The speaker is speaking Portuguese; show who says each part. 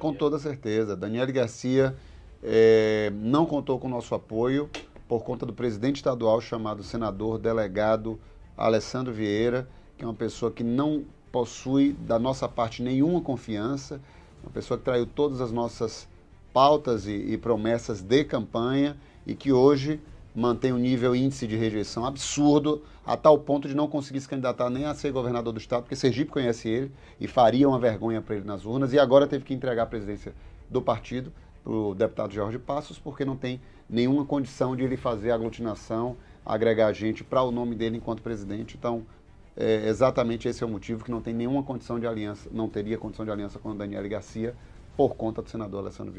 Speaker 1: Com toda certeza. Daniele Garcia é, não contou com nosso apoio por conta do presidente estadual chamado senador delegado Alessandro Vieira, que é uma pessoa que não possui da nossa parte nenhuma confiança, uma pessoa que traiu todas as nossas pautas e, e promessas de campanha e que hoje mantém um nível índice de rejeição absurdo, a tal ponto de não conseguir se candidatar nem a ser governador do estado, porque Sergipe conhece ele e faria uma vergonha para ele nas urnas, e agora teve que entregar a presidência do partido para o deputado Jorge Passos, porque não tem nenhuma condição de ele fazer aglutinação, agregar gente para o nome dele enquanto presidente. Então, é, exatamente esse é o motivo que não tem nenhuma condição de aliança, não teria condição de aliança com o Daniel Garcia por conta do senador Alessandro Vieira.